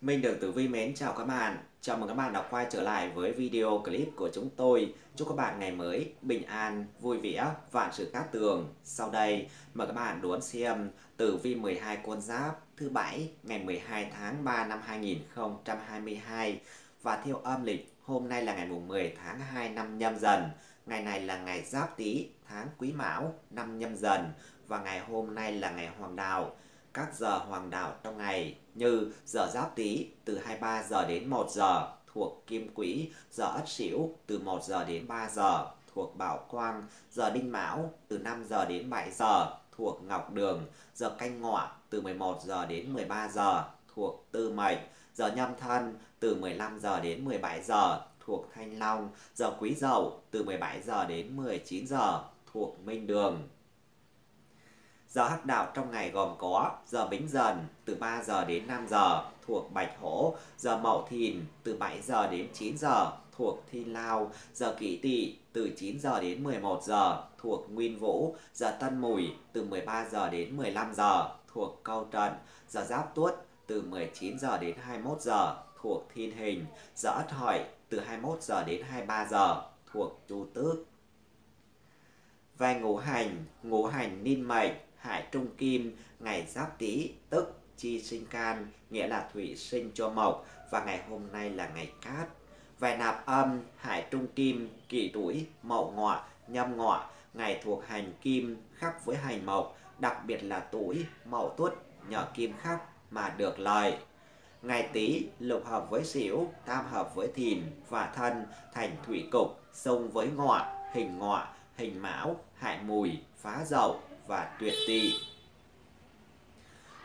Minh được Tử Vi mến chào các bạn. Chào mừng các bạn đã quay trở lại với video clip của chúng tôi. Chúc các bạn ngày mới bình an, vui vẻ, vạn sự cát tường. Sau đây, mời các bạn đón xem Tử Vi 12 con giáp thứ bảy ngày 12 tháng 3 năm 2022 và theo âm lịch hôm nay là ngày mùng 10 tháng 2 năm nhâm dần. Ngày này là ngày giáp tý, tháng quý mão, năm nhâm dần và ngày hôm nay là ngày hoàng đạo các giờ hoàng đạo trong ngày như giờ giáp tý từ 23 giờ đến 1 giờ thuộc kim quỹ, giờ ất sửu từ 1 giờ đến 3 giờ thuộc bảo quang, giờ đinh mão từ 5 giờ đến 7 giờ thuộc ngọc đường, giờ canh ngọ từ 11 giờ đến 13 giờ thuộc tư mệnh, giờ nhâm thân từ 15 giờ đến 17 giờ thuộc thanh long, giờ quý dậu từ 17 giờ đến 19 giờ thuộc minh đường. Giờ hắc đạo trong ngày gồm có giờ Bính Dần từ 3 giờ đến 5 giờ thuộc Bạch Hổ, giờ Mậu Thìn từ 7 giờ đến 9 giờ thuộc Thiên Lao, giờ Kỷ Tỵ từ 9 giờ đến 11 giờ thuộc Nguyên Vũ, giờ Tân Mùi từ 13 giờ đến 15 giờ thuộc Câu trận giờ Giáp Tuất từ 19 giờ đến 21 giờ thuộc Thiên Hình, giờ Ất Hợi từ 21 giờ đến 23 giờ thuộc Chu Tước. Về ngũ hành, ngũ hành ninh mệnh hải trung kim ngày giáp tý tức chi sinh can nghĩa là thủy sinh cho mộc và ngày hôm nay là ngày cát về nạp âm hải trung kim kỷ tuổi mậu ngọ nhâm ngọ ngày thuộc hành kim khắc với hành mộc đặc biệt là tuổi mậu tuất nhỏ kim khắc mà được lợi ngày tý lục hợp với xỉu tam hợp với thìn và thân thành thủy cục sông với ngọ hình ngọ hình mão hại mùi phá dậu và tuyệt tỵ.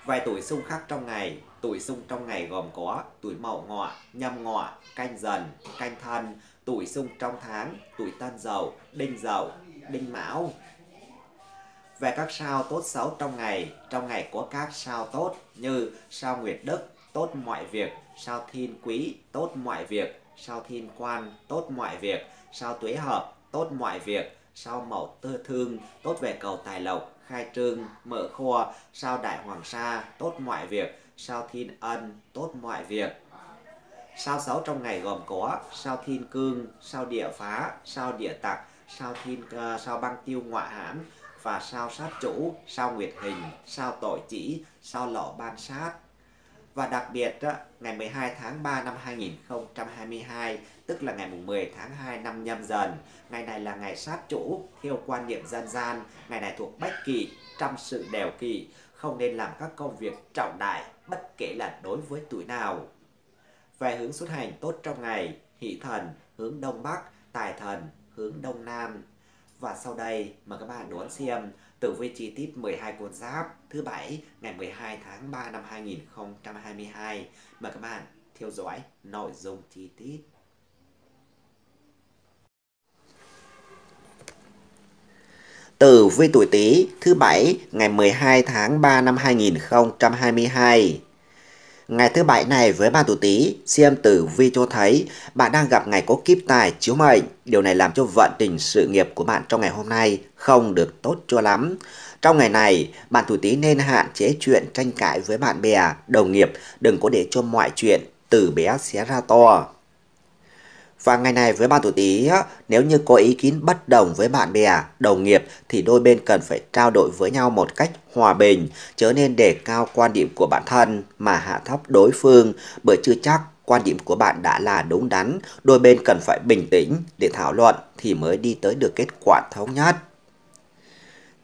Vài tuổi xung khắc trong ngày, tuổi xung trong ngày gồm có tuổi mậu ngọ, nhâm ngọ, canh dần, canh thân, tuổi xung trong tháng, tuổi tân dậu, đinh dậu, đinh mão. Về các sao tốt xấu trong ngày, trong ngày có các sao tốt như sao nguyệt đức, tốt mọi việc, sao thiên quý, tốt mọi việc, sao thiên quan, tốt mọi việc, sao tuế hợp, tốt mọi việc, sao mậu tư thương tốt về cầu tài lộc khai trương mở kho sao đại hoàng sa tốt mọi việc sao thiên ân tốt mọi việc sao sáu trong ngày gồm có sao thiên cương sao địa phá sao địa tặc sao thiên uh, ờ, sao băng tiêu ngoại hãm và sao sát chủ sao nguyệt hình sao tội chỉ sao lọ ban sát và đặc biệt đó ngày 12 tháng 3 năm 2022, tức là ngày 10 tháng 2 năm nhâm dần, ngày này là ngày sát chủ, theo quan niệm dân gian, ngày này thuộc bách kỵ, trăm sự đèo kỵ, không nên làm các công việc trọng đại, bất kể là đối với tuổi nào. Về hướng xuất hành tốt trong ngày, hỷ thần hướng đông bắc, tài thần hướng đông nam. Và sau đây mời các bạn đón xem Tử vi chi tiết 12 con giáp thứ bảy ngày 12 tháng 3 năm 2022. Mời các bạn theo dõi nội dung chi tiết. Tử vi tuổi Tý thứ bảy ngày 12 tháng 3 năm 2022. Ngày thứ bảy này với bạn tuổi Tý, xem tử vi cho thấy bạn đang gặp ngày có kiếp tài chiếu mệnh. Điều này làm cho vận trình sự nghiệp của bạn trong ngày hôm nay không được tốt cho lắm. Trong ngày này, bạn tuổi Tý nên hạn chế chuyện tranh cãi với bạn bè, đồng nghiệp, đừng có để cho mọi chuyện từ bé xé ra to. Và ngày này với bạn tuổi Tý, nếu như có ý kiến bất đồng với bạn bè, đồng nghiệp thì đôi bên cần phải trao đổi với nhau một cách hòa bình, chớ nên đề cao quan điểm của bản thân mà hạ thấp đối phương bởi chưa chắc quan điểm của bạn đã là đúng đắn, đôi bên cần phải bình tĩnh để thảo luận thì mới đi tới được kết quả thống nhất.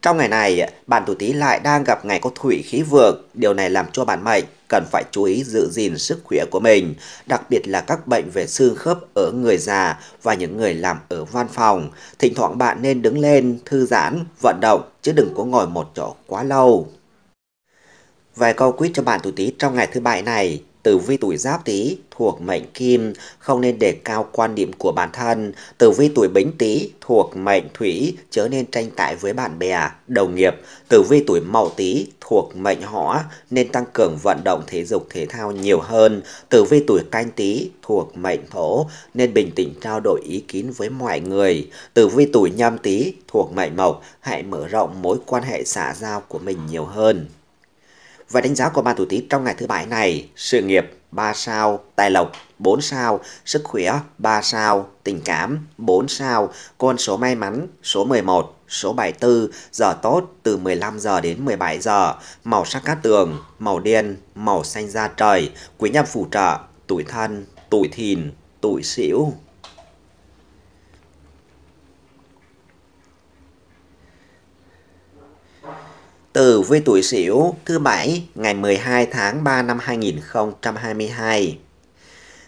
Trong ngày này, bạn tuổi Tý lại đang gặp ngày có thủy khí vượng, điều này làm cho bạn mệnh cần phải chú ý giữ gìn sức khỏe của mình, đặc biệt là các bệnh về xương khớp ở người già và những người làm ở văn phòng. Thỉnh thoảng bạn nên đứng lên, thư giãn, vận động chứ đừng có ngồi một chỗ quá lâu. Vài câu quyết cho bạn tuổi Tý trong ngày thứ bảy này tử vi tuổi giáp tý thuộc mệnh kim, không nên đề cao quan điểm của bản thân. Tử vi tuổi bính tý thuộc mệnh thủy, chớ nên tranh cãi với bạn bè, đồng nghiệp. Tử vi tuổi mậu tý thuộc mệnh hỏa, nên tăng cường vận động thể dục thể thao nhiều hơn. Tử vi tuổi canh tý thuộc mệnh thổ, nên bình tĩnh trao đổi ý kiến với mọi người. Tử vi tuổi nhâm tý thuộc mệnh mộc, hãy mở rộng mối quan hệ xã giao của mình nhiều hơn. Và đánh giá của ba tuổi Tý trong ngày thứ bảy này, sự nghiệp 3 sao, tài lộc 4 sao, sức khỏe 3 sao, tình cảm 4 sao, con số may mắn số 11, số 74, giờ tốt từ 15 giờ đến 17 giờ, màu sắc cát tường, màu đen, màu xanh da trời, quý nhân phù trợ, tuổi thân, tuổi thìn, tuổi sửu. từ vi tuổi Sửu thứ Bảy ngày 12 tháng 3 năm 2022.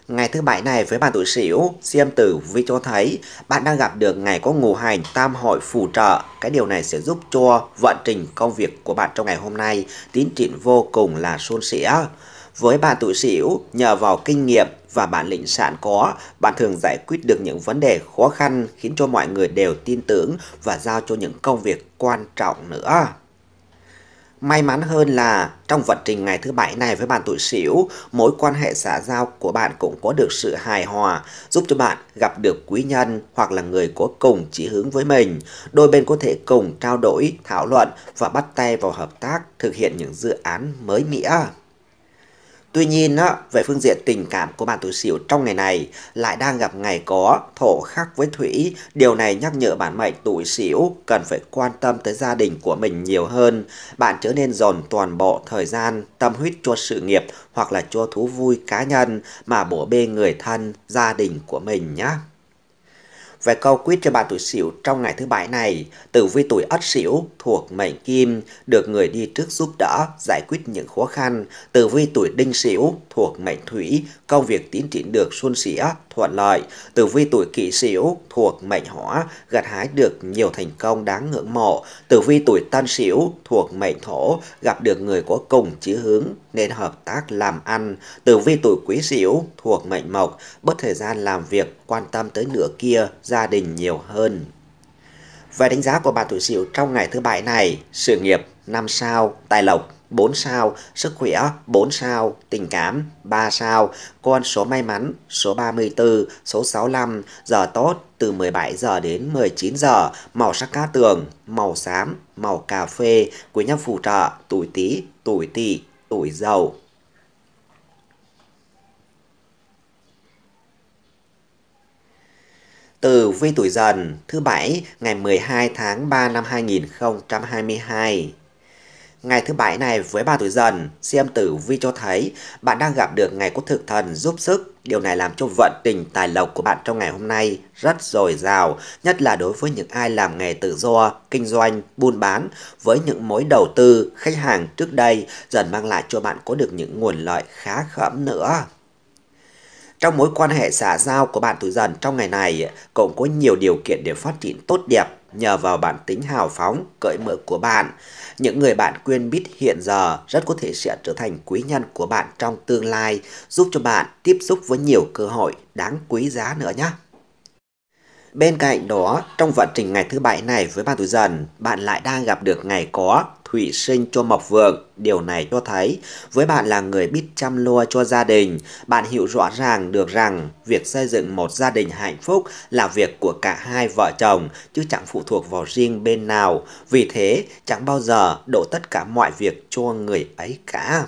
Ngày thứ Bảy này với bạn tuổi Sửu, xem tử vi cho thấy bạn đang gặp được ngày có ngũ hành tam hội phù trợ. Cái điều này sẽ giúp cho vận trình công việc của bạn trong ngày hôm nay tiến triển vô cùng là suôn sẻ. Với bạn tuổi Sửu, nhờ vào kinh nghiệm và bản lĩnh sẵn có, bạn thường giải quyết được những vấn đề khó khăn khiến cho mọi người đều tin tưởng và giao cho những công việc quan trọng nữa. May mắn hơn là trong vận trình ngày thứ bảy này với bạn tuổi Sửu, mối quan hệ xã giao của bạn cũng có được sự hài hòa, giúp cho bạn gặp được quý nhân hoặc là người có cùng chỉ hướng với mình. Đôi bên có thể cùng trao đổi, thảo luận và bắt tay vào hợp tác thực hiện những dự án mới nghĩa. Tuy nhiên, về phương diện tình cảm của bạn tuổi Sửu trong ngày này lại đang gặp ngày có thổ khắc với thủy. Điều này nhắc nhở bản mệnh tuổi Sửu cần phải quan tâm tới gia đình của mình nhiều hơn. Bạn trở nên dồn toàn bộ thời gian, tâm huyết cho sự nghiệp hoặc là cho thú vui cá nhân mà bổ bê người thân, gia đình của mình nhé. Về câu quyết cho bà tuổi Sửu trong ngày thứ bảy này, tử vi tuổi Ất Sửu thuộc mệnh Kim được người đi trước giúp đỡ giải quyết những khó khăn. Tử vi tuổi Đinh Sửu thuộc mệnh Thủy, công việc tiến triển được suôn sẻ, thuận lợi. Tử vi tuổi kỷ sửu thuộc mệnh hỏa gặt hái được nhiều thành công đáng ngưỡng mộ. Tử vi tuổi tân sửu thuộc mệnh thổ gặp được người có cùng chí hướng nên hợp tác làm ăn. Tử vi tuổi quý sửu thuộc mệnh mộc bất thời gian làm việc quan tâm tới nửa kia gia đình nhiều hơn. Về đánh giá của bạn tuổi sửu trong ngày thứ bảy này, sự nghiệp năm sao, tài lộc 4 sao, sức khỏe 4 sao, tình cảm 3 sao, con số may mắn số 34, số 65, giờ tốt từ 17 giờ đến 19 giờ, màu sắc cá tường, màu xám, màu cà phê, quý nhân phù trợ, tuổi tí, tuổi tỵ, tuổi dậu từ vi tuổi dần thứ bảy ngày 12 tháng 3 năm 2022. Ngày thứ bảy này với ba tuổi dần, xem tử vi cho thấy bạn đang gặp được ngày có thực thần giúp sức. Điều này làm cho vận tình tài lộc của bạn trong ngày hôm nay rất dồi dào, nhất là đối với những ai làm nghề tự do, kinh doanh, buôn bán, với những mối đầu tư, khách hàng trước đây dần mang lại cho bạn có được những nguồn lợi khá khẩm nữa. Trong mối quan hệ xã giao của bạn tuổi dần trong ngày này cũng có nhiều điều kiện để phát triển tốt đẹp nhờ vào bản tính hào phóng, cởi mở của bạn. Những người bạn quyên biết hiện giờ rất có thể sẽ trở thành quý nhân của bạn trong tương lai, giúp cho bạn tiếp xúc với nhiều cơ hội đáng quý giá nữa nhé. Bên cạnh đó, trong vận trình ngày thứ bảy này với ba tuổi dần, bạn lại đang gặp được ngày có thủy sinh cho mộc vượng. Điều này cho thấy, với bạn là người biết chăm lo cho gia đình, bạn hiểu rõ ràng được rằng việc xây dựng một gia đình hạnh phúc là việc của cả hai vợ chồng, chứ chẳng phụ thuộc vào riêng bên nào. Vì thế, chẳng bao giờ đổ tất cả mọi việc cho người ấy cả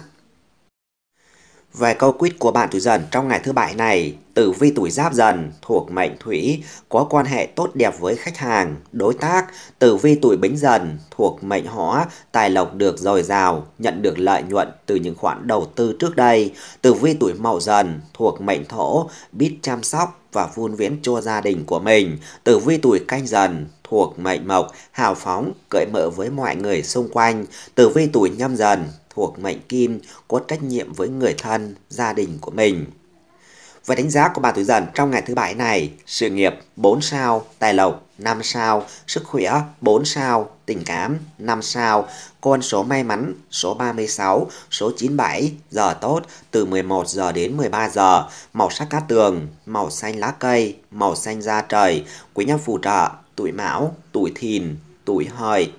vài câu quyết của bạn tuổi dần trong ngày thứ bảy này, tử vi tuổi giáp dần thuộc mệnh thủy có quan hệ tốt đẹp với khách hàng, đối tác. Tử vi tuổi bính dần thuộc mệnh hỏa, tài lộc được dồi dào, nhận được lợi nhuận từ những khoản đầu tư trước đây. Tử vi tuổi mậu dần thuộc mệnh thổ, biết chăm sóc và vun viễn cho gia đình của mình. Tử vi tuổi canh dần thuộc mệnh mộc, hào phóng, cởi mở với mọi người xung quanh. Tử vi tuổi nhâm dần thuộc mệnh kim có trách nhiệm với người thân, gia đình của mình. Và đánh giá của bà tuổi dần trong ngày thứ bảy này, sự nghiệp 4 sao, tài lộc 5 sao, sức khỏe 4 sao, tình cảm 5 sao, con số may mắn số 36, số 97, giờ tốt từ 11 giờ đến 13 giờ, màu sắc cát tường, màu xanh lá cây, màu xanh da trời, quý nhân phù trợ, tuổi mão, tuổi thìn, tuổi hợi,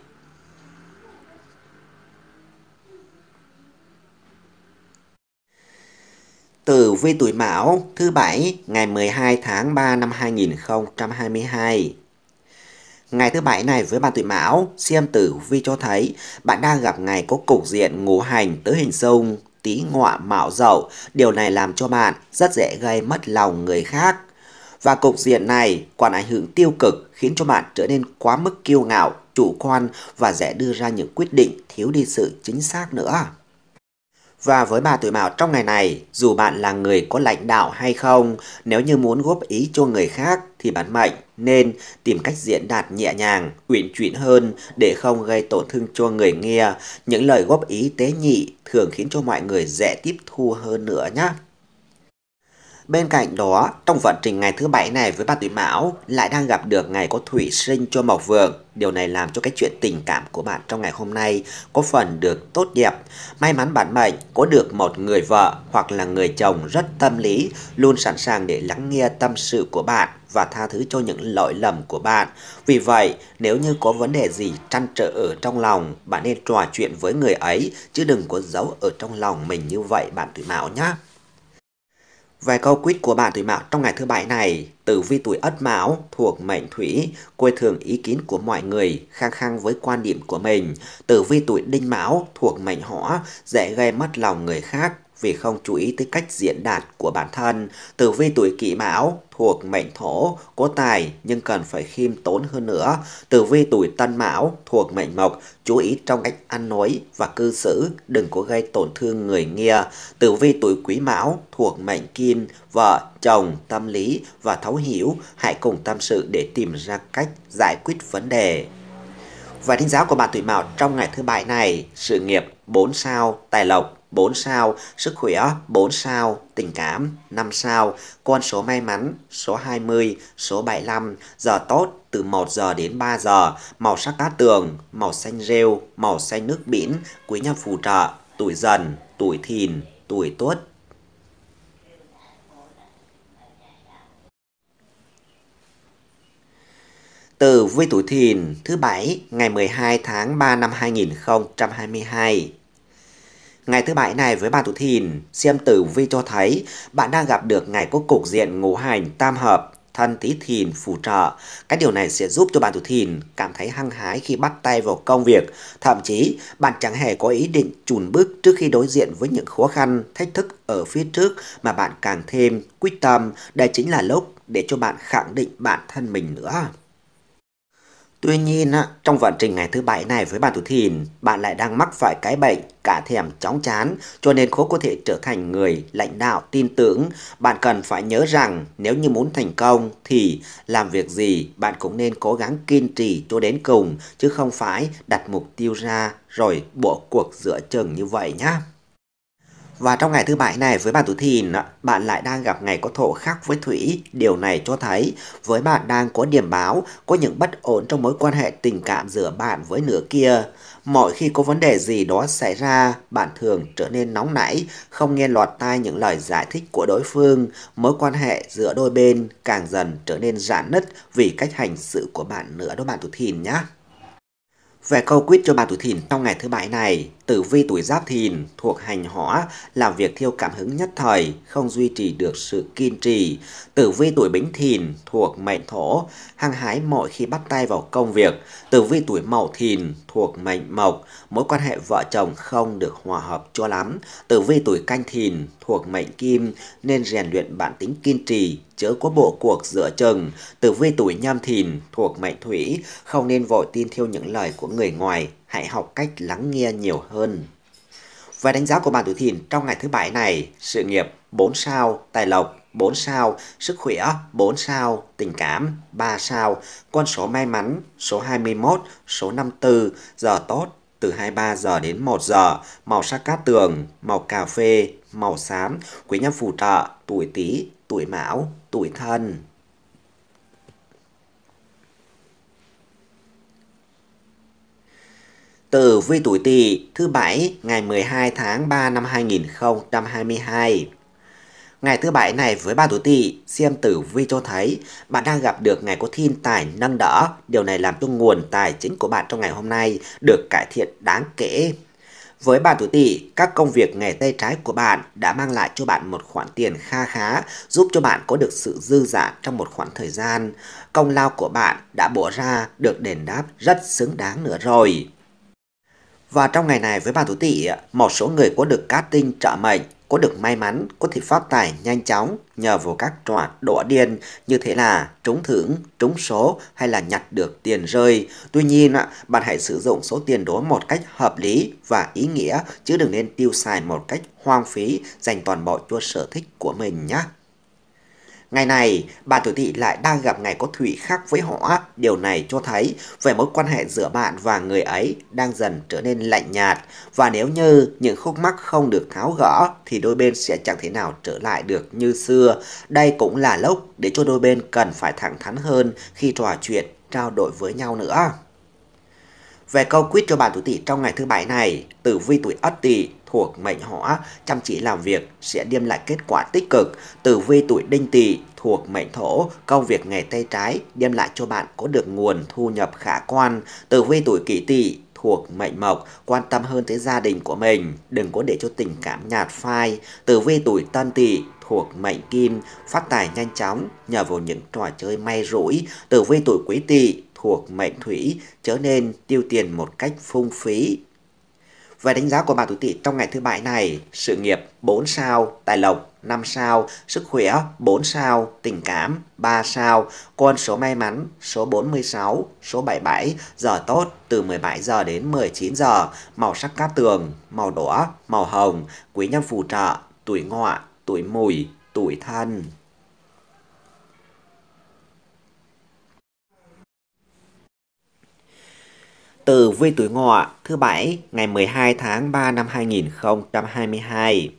Tử vi tuổi Mão thứ Bảy ngày 12 tháng 3 năm 2022. Ngày thứ Bảy này với bạn tuổi Mão, xem tử vi cho thấy bạn đang gặp ngày có cục diện ngũ hành tứ hình xung, tí ngọa mạo dậu. Điều này làm cho bạn rất dễ gây mất lòng người khác. Và cục diện này còn ảnh hưởng tiêu cực khiến cho bạn trở nên quá mức kiêu ngạo, chủ quan và dễ đưa ra những quyết định thiếu đi sự chính xác nữa. Và với bà tuổi mão trong ngày này, dù bạn là người có lãnh đạo hay không, nếu như muốn góp ý cho người khác thì bán mệnh nên tìm cách diễn đạt nhẹ nhàng, uyển chuyển hơn để không gây tổn thương cho người nghe. Những lời góp ý tế nhị thường khiến cho mọi người dễ tiếp thu hơn nữa nhé. Bên cạnh đó, trong vận trình ngày thứ bảy này với bà tuổi Mão lại đang gặp được ngày có thủy sinh cho Mộc Vượng. Điều này làm cho cái chuyện tình cảm của bạn trong ngày hôm nay có phần được tốt đẹp. May mắn bản mệnh có được một người vợ hoặc là người chồng rất tâm lý, luôn sẵn sàng để lắng nghe tâm sự của bạn và tha thứ cho những lỗi lầm của bạn. Vì vậy, nếu như có vấn đề gì trăn trở ở trong lòng, bạn nên trò chuyện với người ấy chứ đừng có giấu ở trong lòng mình như vậy bạn tuổi Mão nhé. Vài câu quýt của bạn tuổi mão trong ngày thứ bảy này, tử vi tuổi Ất Mão thuộc mệnh Thủy, coi thường ý kiến của mọi người, khăng khăng với quan điểm của mình. Tử vi tuổi Đinh Mão thuộc mệnh Hỏa, dễ gây mất lòng người khác, vì không chú ý tới cách diễn đạt của bản thân. Tử vi tuổi kỷ mão thuộc mệnh thổ, có tài nhưng cần phải khiêm tốn hơn nữa. Tử vi tuổi tân mão thuộc mệnh mộc, chú ý trong cách ăn nói và cư xử, đừng có gây tổn thương người nghe. Tử vi tuổi quý mão thuộc mệnh kim, vợ, chồng, tâm lý và thấu hiểu, hãy cùng tâm sự để tìm ra cách giải quyết vấn đề. Và đánh giá của bạn tuổi mão trong ngày thứ bảy này, sự nghiệp 4 sao, tài lộc 4 sao, sức khỏe 4 sao, tình cảm 5 sao, con số may mắn số 20, số 75, giờ tốt từ 1 giờ đến 3 giờ, màu sắc cát tường, màu xanh rêu, màu xanh nước biển, quý nhân phù trợ, tuổi dần, tuổi thìn, tuổi tuất. Từ vui tuổi thìn thứ bảy ngày 12 tháng 3 năm 2022 Ngày thứ bảy này với bạn tuổi thìn, xem tử vi cho thấy bạn đang gặp được ngày có cục diện ngũ hành tam hợp, thân tí thìn phù trợ. Cái điều này sẽ giúp cho bạn tuổi thìn cảm thấy hăng hái khi bắt tay vào công việc. Thậm chí, bạn chẳng hề có ý định chùn bước trước khi đối diện với những khó khăn, thách thức ở phía trước mà bạn càng thêm quyết tâm. Đây chính là lúc để cho bạn khẳng định bản thân mình nữa. Tuy nhiên, trong vận trình ngày thứ bảy này với bạn thủ thìn, bạn lại đang mắc phải cái bệnh cả thèm chóng chán, cho nên khó có thể trở thành người lãnh đạo tin tưởng. Bạn cần phải nhớ rằng nếu như muốn thành công thì làm việc gì bạn cũng nên cố gắng kiên trì cho đến cùng, chứ không phải đặt mục tiêu ra rồi bỏ cuộc giữa chừng như vậy nhá. Và trong ngày thứ bảy này với bạn tuổi thìn, bạn lại đang gặp ngày có thổ khắc với thủy. Điều này cho thấy với bạn đang có điểm báo, có những bất ổn trong mối quan hệ tình cảm giữa bạn với nửa kia. Mỗi khi có vấn đề gì đó xảy ra, bạn thường trở nên nóng nảy, không nghe lọt tai những lời giải thích của đối phương. Mối quan hệ giữa đôi bên càng dần trở nên rạn nứt vì cách hành xử của bạn nữa đó bạn tuổi thìn nhé. Về câu quyết cho bạn tuổi thìn trong ngày thứ bảy này, Tử vi tuổi giáp thìn thuộc hành hỏa, làm việc theo cảm hứng nhất thời, không duy trì được sự kiên trì. Tử vi tuổi bính thìn thuộc mệnh thổ, hăng hái mọi khi bắt tay vào công việc. Tử vi tuổi mậu thìn thuộc mệnh mộc, mối quan hệ vợ chồng không được hòa hợp cho lắm. Tử vi tuổi canh thìn thuộc mệnh kim, nên rèn luyện bản tính kiên trì, chớ có bộ cuộc giữa chừng. Tử vi tuổi nhâm thìn thuộc mệnh thủy, không nên vội tin theo những lời của người ngoài hãy học cách lắng nghe nhiều hơn. Và đánh giá của bạn tuổi thìn trong ngày thứ bảy này, sự nghiệp 4 sao, tài lộc 4 sao, sức khỏe 4 sao, tình cảm 3 sao, con số may mắn số 21, số 54, giờ tốt từ 23 giờ đến 1 giờ, màu sắc cát tường, màu cà phê, màu xám, quý nhân phù trợ, tuổi Tý, tuổi Mão, tuổi Thân. tử vi tuổi Tỵ thứ bảy ngày 12 tháng 3 năm 2022. Ngày thứ bảy này với ba tuổi Tỵ, xem tử vi cho thấy bạn đang gặp được ngày có thiên tài nâng đỡ, điều này làm cho nguồn tài chính của bạn trong ngày hôm nay được cải thiện đáng kể. Với bạn tuổi Tỵ, các công việc nghề tay trái của bạn đã mang lại cho bạn một khoản tiền kha khá, giúp cho bạn có được sự dư dả trong một khoảng thời gian. Công lao của bạn đã bỏ ra được đền đáp rất xứng đáng nữa rồi. Và trong ngày này với bà Tú Tị, một số người có được cát tinh trợ mệnh, có được may mắn, có thể phát tài nhanh chóng nhờ vào các trò đỏ điên như thế là trúng thưởng, trúng số hay là nhặt được tiền rơi. Tuy nhiên, bạn hãy sử dụng số tiền đó một cách hợp lý và ý nghĩa chứ đừng nên tiêu xài một cách hoang phí dành toàn bộ cho sở thích của mình nhé. Ngày này, bạn tuổi tỵ lại đang gặp ngày có thủy khác với họ, điều này cho thấy về mối quan hệ giữa bạn và người ấy đang dần trở nên lạnh nhạt và nếu như những khúc mắc không được tháo gỡ thì đôi bên sẽ chẳng thể nào trở lại được như xưa. Đây cũng là lúc để cho đôi bên cần phải thẳng thắn hơn khi trò chuyện, trao đổi với nhau nữa. Về câu quyết cho bạn tuổi tỵ trong ngày thứ bảy này, tử vi tuổi ất tỵ thuộc mệnh hỏa chăm chỉ làm việc sẽ đem lại kết quả tích cực. Tử vi tuổi đinh tỵ thuộc mệnh thổ, công việc nghề tay trái đem lại cho bạn có được nguồn thu nhập khả quan. Tử vi tuổi kỷ tỵ thuộc mệnh mộc, quan tâm hơn tới gia đình của mình, đừng có để cho tình cảm nhạt phai. Tử vi tuổi tân tỵ thuộc mệnh kim, phát tài nhanh chóng nhờ vào những trò chơi may rủi. Tử vi tuổi quý tỵ thuộc mệnh thủy trở nên tiêu tiền một cách phung phí. Về đánh giá của bà tuổi tỵ trong ngày thứ bảy này, sự nghiệp 4 sao, tài lộc 5 sao, sức khỏe 4 sao, tình cảm 3 sao, con số may mắn số 46, số 77, giờ tốt từ 17 giờ đến 19 giờ, màu sắc cát tường, màu đỏ, màu hồng, quý nhân phù trợ, tuổi ngọ, tuổi mùi, tuổi thân. Tử vi tuổi ngọ thứ bảy ngày 12 tháng 3 năm 2022.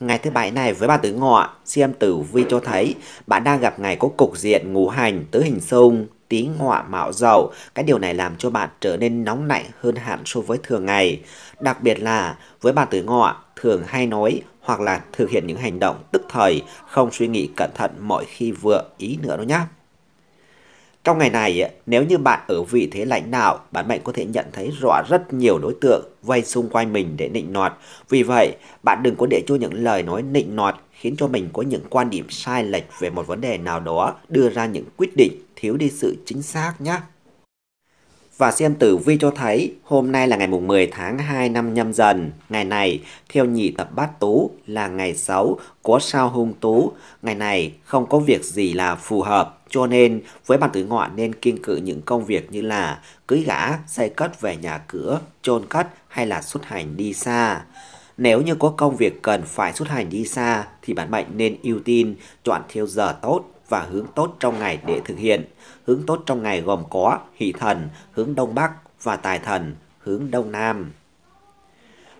Ngày thứ bảy này với bà tử ngọ, xem tử vi cho thấy bạn đang gặp ngày có cục diện ngũ hành tứ hình xung, tí ngọ mạo dậu. Cái điều này làm cho bạn trở nên nóng nảy hơn hẳn so với thường ngày. Đặc biệt là với bà tử ngọ thường hay nói hoặc là thực hiện những hành động tức thời, không suy nghĩ cẩn thận mọi khi vừa ý nữa đâu nhé. Trong ngày này, nếu như bạn ở vị thế lãnh đạo, bạn mệnh có thể nhận thấy rõ rất nhiều đối tượng vây xung quanh mình để nịnh nọt. Vì vậy, bạn đừng có để cho những lời nói nịnh nọt khiến cho mình có những quan điểm sai lệch về một vấn đề nào đó, đưa ra những quyết định thiếu đi sự chính xác nhé và xem tử vi cho thấy hôm nay là ngày mùng 10 tháng 2 năm nhâm dần. Ngày này, theo nhị tập bát tú là ngày xấu của sao hung tú. Ngày này không có việc gì là phù hợp. Cho nên, với bản tử ngọ nên kiêng cự những công việc như là cưới gã, xây cất về nhà cửa, chôn cất hay là xuất hành đi xa. Nếu như có công việc cần phải xuất hành đi xa thì bản mệnh nên ưu tiên chọn theo giờ tốt và hướng tốt trong ngày để thực hiện. Hướng tốt trong ngày gồm có hỷ thần, hướng đông bắc và tài thần, hướng đông nam.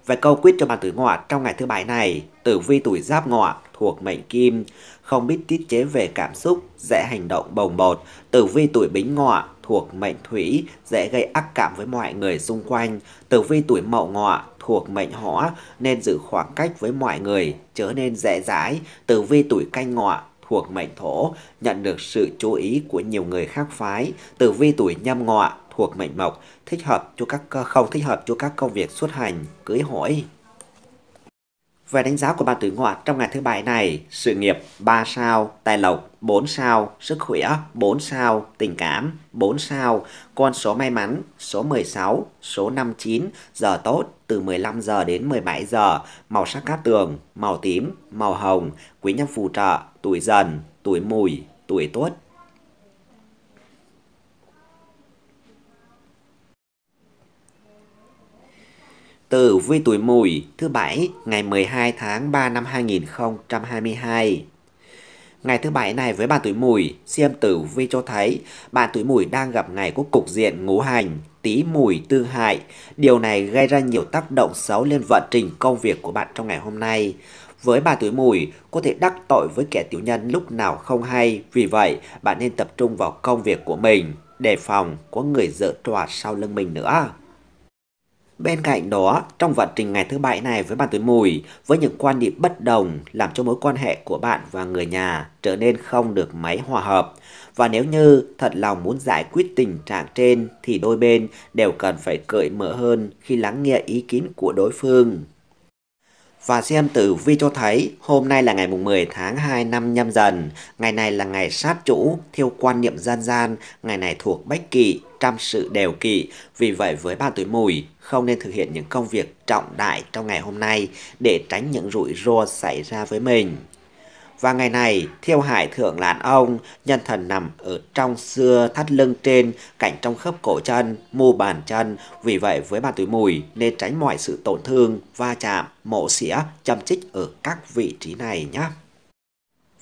Về câu quyết cho bạn tuổi ngọ trong ngày thứ bảy này, tử vi tuổi giáp ngọ thuộc mệnh kim, không biết tiết chế về cảm xúc, dễ hành động bồng bột. Tử vi tuổi bính ngọ thuộc mệnh thủy, dễ gây ác cảm với mọi người xung quanh. Tử vi tuổi mậu ngọ thuộc mệnh hỏa nên giữ khoảng cách với mọi người, chớ nên dễ dãi. Tử vi tuổi canh ngọ thuộc mệnh thổ, nhận được sự chú ý của nhiều người khác phái, tử vi tuổi nhâm ngọ thuộc mệnh mộc, thích hợp cho các không thích hợp cho các công việc xuất hành, cưới hỏi. Về đánh giá của bà tuổi ngọ trong ngày thứ bảy này, sự nghiệp 3 sao, tài lộc 4 sao, sức khỏe 4 sao, tình cảm 4 sao, con số may mắn số 16, số 59, giờ tốt từ 15 giờ đến 17 giờ, màu sắc cát tường, màu tím, màu hồng, quý nhân phù trợ, tuổi dần, tuổi mùi, tuổi tuất. Tử vi tuổi mùi thứ bảy ngày 12 tháng 3 năm 2022. Ngày thứ bảy này với bạn tuổi mùi, xem tử vi cho thấy bạn tuổi mùi đang gặp ngày có cục diện ngũ hành, tí mùi tư hại. Điều này gây ra nhiều tác động xấu lên vận trình công việc của bạn trong ngày hôm nay. Với bà tuổi mùi, có thể đắc tội với kẻ tiểu nhân lúc nào không hay, vì vậy bạn nên tập trung vào công việc của mình, đề phòng có người dở trò sau lưng mình nữa. Bên cạnh đó, trong vận trình ngày thứ bảy này với bạn tuổi mùi, với những quan điểm bất đồng làm cho mối quan hệ của bạn và người nhà trở nên không được mấy hòa hợp. Và nếu như thật lòng muốn giải quyết tình trạng trên thì đôi bên đều cần phải cởi mở hơn khi lắng nghe ý kiến của đối phương và xem tử vi cho thấy hôm nay là ngày mùng 10 tháng 2 năm nhâm dần, ngày này là ngày sát chủ theo quan niệm dân gian, ngày này thuộc bách kỵ, trăm sự đều kỵ, vì vậy với ba tuổi mùi không nên thực hiện những công việc trọng đại trong ngày hôm nay để tránh những rủi ro xảy ra với mình. Và ngày này, thiêu hải thượng lãn ông, nhân thần nằm ở trong xưa thắt lưng trên, cạnh trong khớp cổ chân, mu bàn chân. Vì vậy với bàn túi mùi nên tránh mọi sự tổn thương, va chạm, mổ xỉa, châm chích ở các vị trí này nhé.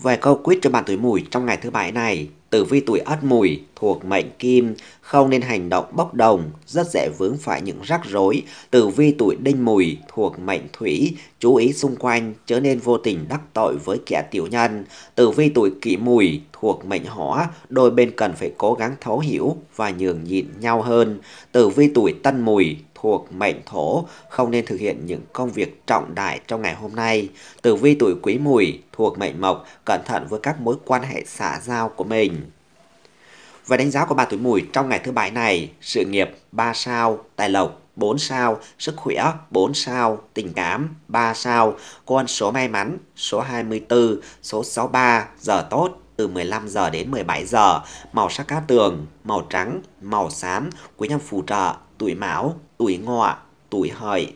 Về câu quyết cho bạn tuổi mùi trong ngày thứ bảy này, tử vi tuổi ất mùi thuộc mệnh kim, không nên hành động bốc đồng, rất dễ vướng phải những rắc rối. Tử vi tuổi đinh mùi thuộc mệnh thủy, chú ý xung quanh, chớ nên vô tình đắc tội với kẻ tiểu nhân. Tử vi tuổi kỷ mùi thuộc mệnh hỏa, đôi bên cần phải cố gắng thấu hiểu và nhường nhịn nhau hơn. Tử vi tuổi tân mùi thuộc mệnh thổ không nên thực hiện những công việc trọng đại trong ngày hôm nay. Tử vi tuổi quý mùi thuộc mệnh mộc cẩn thận với các mối quan hệ xã giao của mình. Và đánh giá của bà tuổi mùi trong ngày thứ bảy này, sự nghiệp 3 sao, tài lộc 4 sao, sức khỏe 4 sao, tình cảm 3 sao, con số may mắn số 24, số 63, giờ tốt từ 15 giờ đến 17 giờ, màu sắc cát tường, màu trắng, màu xám quý nhân phù trợ tuổi mão, tuổi ngọ, tuổi hợi.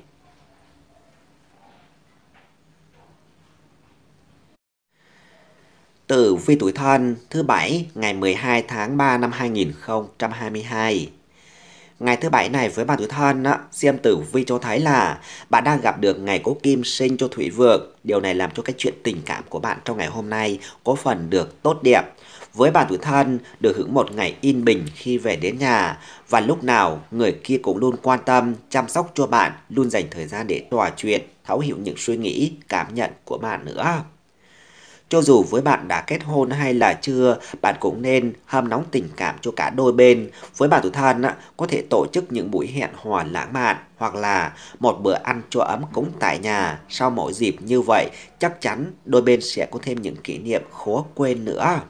Tử vi tuổi thân thứ bảy ngày 12 tháng 3 năm 2022 Ngày thứ bảy này với bà tuổi thân, xem Tử Vi cho thấy là bạn đang gặp được ngày cố kim sinh cho Thủy Vượng. Điều này làm cho cái chuyện tình cảm của bạn trong ngày hôm nay có phần được tốt đẹp. Với bạn tuổi thân, được hưởng một ngày yên bình khi về đến nhà và lúc nào người kia cũng luôn quan tâm, chăm sóc cho bạn, luôn dành thời gian để trò chuyện, thấu hiểu những suy nghĩ, cảm nhận của bạn nữa. Cho dù với bạn đã kết hôn hay là chưa, bạn cũng nên hâm nóng tình cảm cho cả đôi bên. Với bạn tuổi thân, có thể tổ chức những buổi hẹn hò lãng mạn hoặc là một bữa ăn cho ấm cúng tại nhà. Sau mỗi dịp như vậy, chắc chắn đôi bên sẽ có thêm những kỷ niệm khó quên nữa.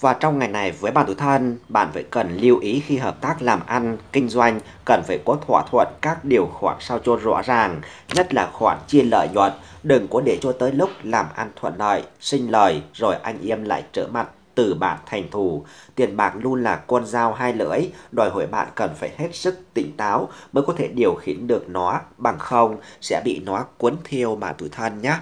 Và trong ngày này với bạn tuổi thân, bạn phải cần lưu ý khi hợp tác làm ăn, kinh doanh cần phải có thỏa thuận các điều khoản sao cho rõ ràng, nhất là khoản chia lợi nhuận, đừng có để cho tới lúc làm ăn thuận lợi, sinh lời rồi anh em lại trở mặt từ bạn thành thù. Tiền bạc luôn là con dao hai lưỡi, đòi hỏi bạn cần phải hết sức tỉnh táo mới có thể điều khiển được nó, bằng không sẽ bị nó cuốn theo bạn tuổi thân nhé.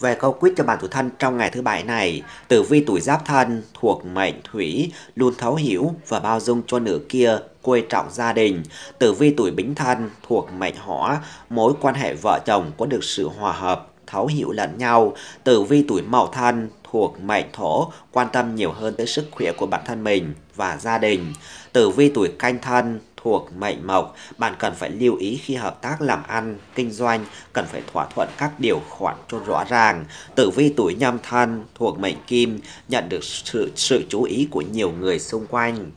Về câu quyết cho bản tuổi thân trong ngày thứ bảy này, tử vi tuổi giáp thân thuộc mệnh thủy, luôn thấu hiểu và bao dung cho nửa kia, quê trọng gia đình. Tử vi tuổi bính thân thuộc mệnh hỏa, mối quan hệ vợ chồng có được sự hòa hợp, thấu hiểu lẫn nhau. Tử vi tuổi mậu thân thuộc mệnh thổ, quan tâm nhiều hơn tới sức khỏe của bản thân mình và gia đình. Tử vi tuổi canh thân thuộc mệnh mộc, bạn cần phải lưu ý khi hợp tác làm ăn, kinh doanh, cần phải thỏa thuận các điều khoản cho rõ ràng. Tử vi tuổi nhâm thân thuộc mệnh kim nhận được sự, sự chú ý của nhiều người xung quanh.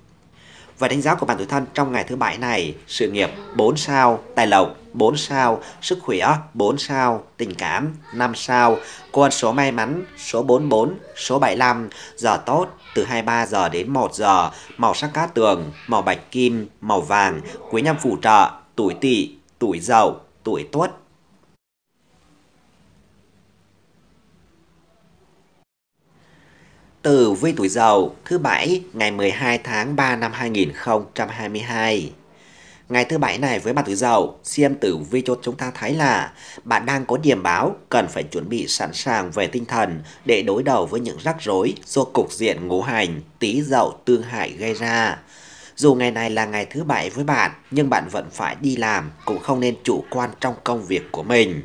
Và đánh giá của bạn tuổi thân trong ngày thứ bảy này, sự nghiệp 4 sao, tài lộc 4 sao, sức khỏe 4 sao, tình cảm 5 sao, con số may mắn số 44, số 75, giờ tốt từ 23 giờ đến 1 giờ, màu sắc cát tường, màu bạch kim, màu vàng, quý nhân phù trợ, tuổi tỵ, tuổi dậu, tuổi tuất. từ vi tuổi dậu thứ bảy ngày 12 tháng 3 năm 2022. Ngày thứ bảy này với bạn Tử dậu, xem Tử Vi cho chúng ta thấy là bạn đang có điểm báo cần phải chuẩn bị sẵn sàng về tinh thần để đối đầu với những rắc rối do cục diện ngũ hành tí dậu tương hại gây ra. Dù ngày này là ngày thứ bảy với bạn, nhưng bạn vẫn phải đi làm, cũng không nên chủ quan trong công việc của mình.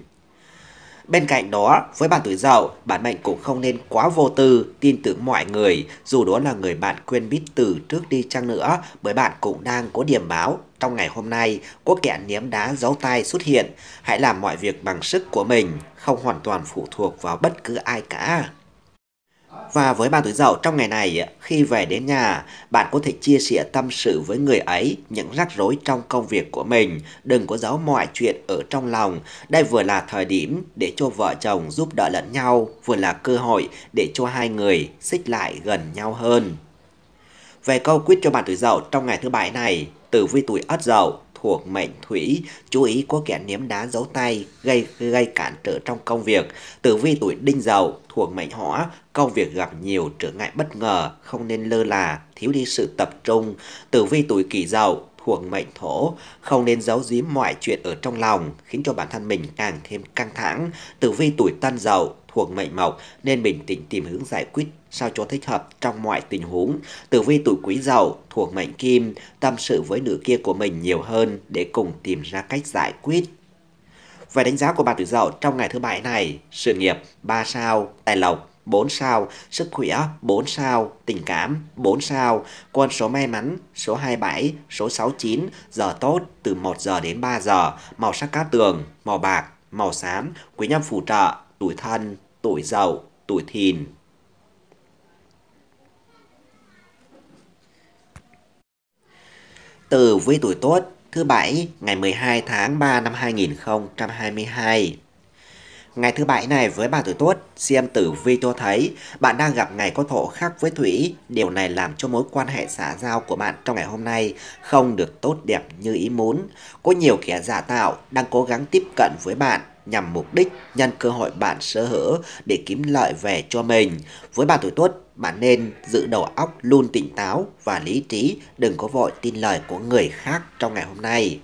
Bên cạnh đó, với bạn tuổi dậu, bạn mệnh cũng không nên quá vô tư, tin tưởng mọi người, dù đó là người bạn quên biết từ trước đi chăng nữa, bởi bạn cũng đang có điểm báo trong ngày hôm nay có kẻ ném đá giấu tay xuất hiện. Hãy làm mọi việc bằng sức của mình, không hoàn toàn phụ thuộc vào bất cứ ai cả. Và với bạn tuổi dậu trong ngày này, khi về đến nhà, bạn có thể chia sẻ tâm sự với người ấy những rắc rối trong công việc của mình. Đừng có giấu mọi chuyện ở trong lòng. Đây vừa là thời điểm để cho vợ chồng giúp đỡ lẫn nhau, vừa là cơ hội để cho hai người xích lại gần nhau hơn. Về câu quyết cho bạn tuổi dậu trong ngày thứ bảy này, tử vi tuổi ất dậu thuộc mệnh thủy, chú ý có kẻ ném đá giấu tay gây gây cản trở trong công việc. Tử vi tuổi đinh dậu thuộc mệnh hỏa, công việc gặp nhiều trở ngại bất ngờ, không nên lơ là, thiếu đi sự tập trung, tử vi tuổi kỷ dậu thuộc mệnh thổ, không nên giấu giếm mọi chuyện ở trong lòng, khiến cho bản thân mình càng thêm căng thẳng. Tử vi tuổi tân dậu thuộc mệnh mộc nên bình tĩnh tìm hướng giải quyết sao cho thích hợp trong mọi tình huống. Tử vi tuổi quý dậu thuộc mệnh kim, tâm sự với nửa kia của mình nhiều hơn để cùng tìm ra cách giải quyết. Về đánh giá của bạn tuổi dậu trong ngày thứ bảy này, sự nghiệp 3 sao, tài lộc 4 sao, sức khỏe 4 sao, tình cảm 4 sao, con số may mắn số 27, số 69, giờ tốt từ 1 giờ đến 3 giờ, màu sắc cát tường, màu bạc, màu xám, quý nhân phù trợ, tuổi thân, tuổi dậu, tuổi thìn. Từ với tuổi tốt thứ bảy ngày 12 tháng 3 năm 2022 Ngày thứ bảy này với bà tuổi tốt, xem tử vi cho thấy bạn đang gặp ngày có thổ khác với thủy. Điều này làm cho mối quan hệ xã giao của bạn trong ngày hôm nay không được tốt đẹp như ý muốn. Có nhiều kẻ giả tạo đang cố gắng tiếp cận với bạn nhằm mục đích nhân cơ hội bạn sở hữu để kiếm lợi về cho mình. Với bạn tuổi tốt, bạn nên giữ đầu óc luôn tỉnh táo và lý trí, đừng có vội tin lời của người khác trong ngày hôm nay.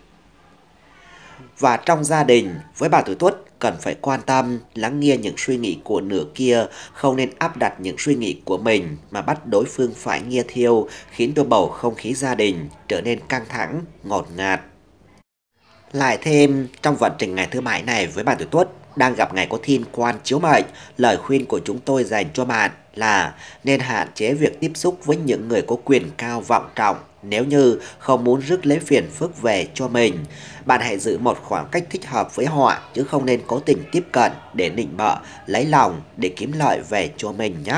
Và trong gia đình, với bạn tuổi tốt, cần phải quan tâm, lắng nghe những suy nghĩ của nửa kia, không nên áp đặt những suy nghĩ của mình mà bắt đối phương phải nghe theo, khiến cho bầu không khí gia đình trở nên căng thẳng, ngột ngạt. Lại thêm, trong vận trình ngày thứ bảy này với bạn tuổi tuất, đang gặp ngày có thiên quan chiếu mệnh, lời khuyên của chúng tôi dành cho bạn là nên hạn chế việc tiếp xúc với những người có quyền cao vọng trọng nếu như không muốn rước lấy phiền phức về cho mình, bạn hãy giữ một khoảng cách thích hợp với họ chứ không nên cố tình tiếp cận để nịnh bợ, lấy lòng để kiếm lợi về cho mình nhé.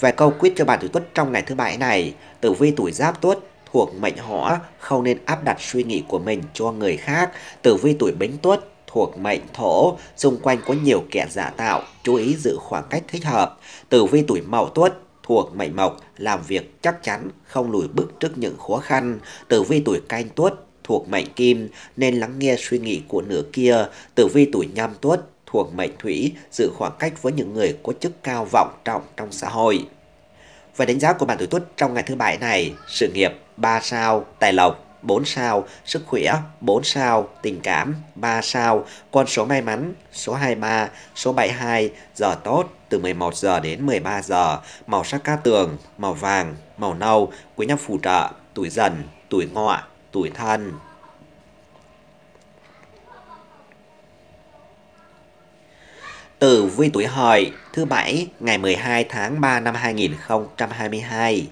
Về câu quyết cho bạn tuổi tuất trong ngày thứ bảy này, tử vi tuổi giáp tuất thuộc mệnh hỏa không nên áp đặt suy nghĩ của mình cho người khác. Tử vi tuổi bính tuất thuộc mệnh thổ, xung quanh có nhiều kẻ giả tạo, chú ý giữ khoảng cách thích hợp. Tử vi tuổi mậu tuất thuộc mệnh mộc, làm việc chắc chắn, không lùi bước trước những khó khăn. Tử vi tuổi canh tuất thuộc mệnh kim nên lắng nghe suy nghĩ của nửa kia. Tử vi tuổi nhâm tuất thuộc mệnh thủy giữ khoảng cách với những người có chức cao vọng trọng trong xã hội. Và đánh giá của bạn tuổi tuất trong ngày thứ bảy này, sự nghiệp 3 sao, tài lộc 4 sao, sức khỏe 4 sao, tình cảm 3 sao, con số may mắn số 23, số 72, giờ tốt từ 11 giờ đến 13 giờ, màu sắc cá tường, màu vàng, màu nâu, quý nhân phù trợ, tuổi dần, tuổi ngọ, tuổi thân. Tử vi tuổi hợi thứ bảy ngày 12 tháng 3 năm 2022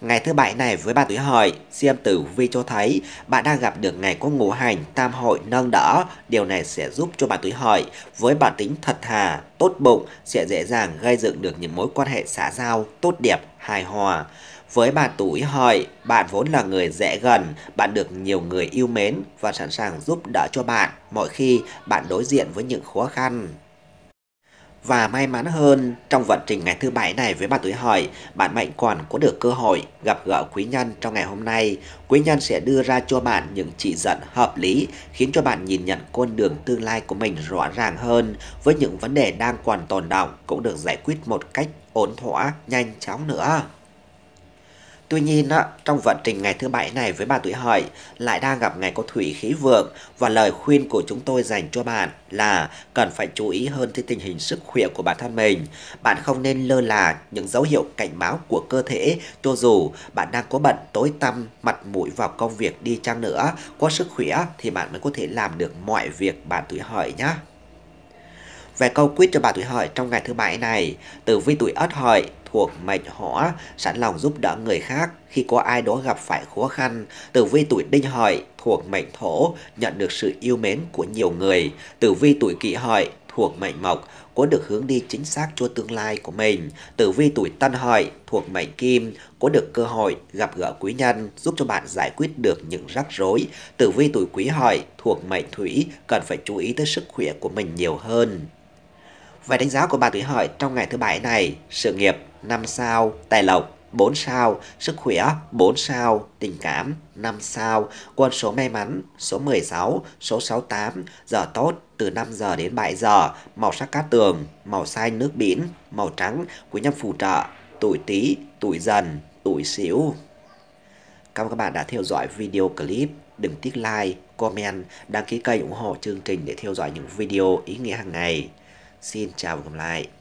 Ngày thứ bảy này với bạn tuổi hợi, xem tử vi cho thấy bạn đang gặp được ngày có ngũ hành tam hội nâng đỡ. Điều này sẽ giúp cho bạn tuổi hợi với bản tính thật thà, tốt bụng sẽ dễ dàng gây dựng được những mối quan hệ xã giao tốt đẹp, hài hòa. Với bạn tuổi hợi, bạn vốn là người dễ gần, bạn được nhiều người yêu mến và sẵn sàng giúp đỡ cho bạn mọi khi bạn đối diện với những khó khăn và may mắn hơn trong vận trình ngày thứ bảy này với bạn tuổi hợi bạn mệnh còn có được cơ hội gặp gỡ quý nhân trong ngày hôm nay quý nhân sẽ đưa ra cho bạn những chỉ dẫn hợp lý khiến cho bạn nhìn nhận con đường tương lai của mình rõ ràng hơn với những vấn đề đang còn tồn động cũng được giải quyết một cách ổn thỏa nhanh chóng nữa Tuy nhiên, trong vận trình ngày thứ bảy này với bà tuổi hợi lại đang gặp ngày có thủy khí vượng và lời khuyên của chúng tôi dành cho bạn là cần phải chú ý hơn tới tình hình sức khỏe của bản thân mình. Bạn không nên lơ là những dấu hiệu cảnh báo của cơ thể cho dù bạn đang có bận tối tăm, mặt mũi vào công việc đi chăng nữa, có sức khỏe thì bạn mới có thể làm được mọi việc bạn tuổi hợi nhé. Về câu quyết cho bà tuổi hợi trong ngày thứ bảy này, từ vi tuổi ất hợi cuộc mệnh hỏa, sẵn lòng giúp đỡ người khác khi có ai đó gặp phải khó khăn. Tử vi tuổi đinh hợi thuộc mệnh thổ, nhận được sự yêu mến của nhiều người. Tử vi tuổi kỷ hợi thuộc mệnh mộc, có được hướng đi chính xác cho tương lai của mình. Tử vi tuổi tân hợi thuộc mệnh kim, có được cơ hội gặp gỡ quý nhân giúp cho bạn giải quyết được những rắc rối. Tử vi tuổi quý hợi thuộc mệnh thủy, cần phải chú ý tới sức khỏe của mình nhiều hơn. Về đánh giá của bạn tuổi hợi trong ngày thứ bảy này, sự nghiệp 5 sao, tài lộc 4 sao, sức khỏe 4 sao, tình cảm 5 sao, quân số may mắn số 16, số 68, giờ tốt từ 5 giờ đến 7 giờ, màu sắc cát tường, màu xanh nước biển, màu trắng, quý nhân phù trợ, tuổi Tý, tuổi Dần, tuổi Sửu. Cảm ơn các bạn đã theo dõi video clip. Đừng tiếc like, comment, đăng ký kênh ủng hộ chương trình để theo dõi những video ý nghĩa hàng ngày. Xin chào và gặp lại.